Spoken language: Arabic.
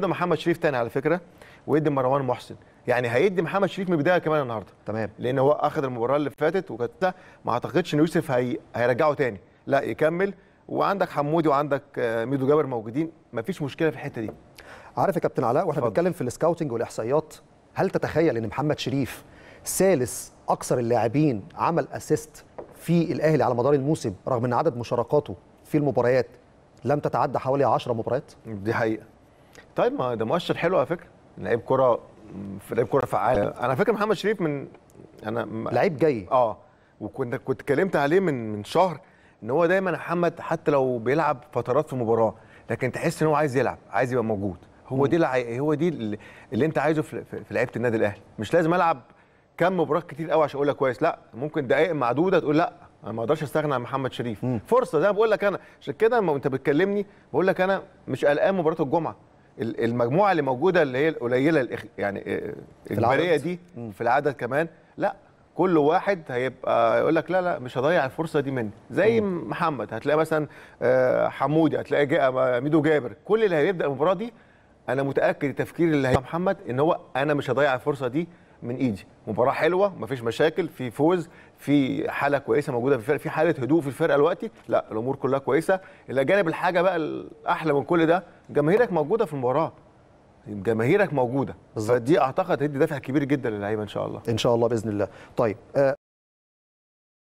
ده محمد شريف تاني على فكره ويدي مروان محسن يعني هيدي محمد شريف من البدايه كمان النهارده تمام لان هو اخذ المباراه اللي فاتت وكانت ما اعتقدش ان يوسف هي... هيرجعه تاني لا يكمل وعندك حمودي وعندك آه، ميدو جابر موجودين مفيش مشكله في الحته دي عارف يا كابتن علاء واحنا بنتكلم في السكاوتنج والاحصائيات هل تتخيل ان محمد شريف ثالث اكثر اللاعبين عمل اسيست في الاهلي على مدار الموسم رغم ان عدد مشاركاته في المباريات لم تتعدى حوالي 10 مباريات دي حقيقه طيب ما ده مؤشر حلو على فكره لعيب كره لعيب كره فعال انا فاكر محمد شريف من انا لعيب جاي اه وكنت كنت اتكلمت عليه من من شهر ان هو دايما محمد حتى لو بيلعب فترات في مباراه لكن تحس ان هو عايز يلعب عايز يبقى موجود هو دي الع... هو دي اللي انت عايزه في, في لعيبه النادي الاهلي مش لازم العب كم مباراه كتير قوي عشان اقول لك كويس لا ممكن دقائق معدوده تقول لا انا ما اقدرش استغنى عن محمد شريف مم. فرصه زي ما بقول لك انا عشان كده لما انت بتكلمني بقول لك انا مش قلقان مباراه الجمعه المجموعه اللي موجوده اللي هي القليله يعني آه، الاجباريه دي في العدد كمان لا كل واحد هيبقى يقول لك لا لا مش هضيع الفرصه دي مني زي مم. محمد هتلاقي مثلا آه، حمودي هتلاقي آه، ميدو جابر كل اللي هيبدا المباراه دي انا متاكد التفكير اللي هي محمد ان هو انا مش هضيع الفرصه دي من ايدي مباراه حلوه مفيش مشاكل في فوز في حاله كويسه موجوده في الفرقه في حاله هدوء في الفرقه دلوقتي لا الامور كلها كويسه الى جانب الحاجه بقى الاحلى من كل ده جماهيرك موجوده في المباراه جماهيرك موجوده بالزبط. فدي اعتقد هدي دافع كبير جدا للعيبه ان شاء الله ان شاء الله باذن الله طيب آه،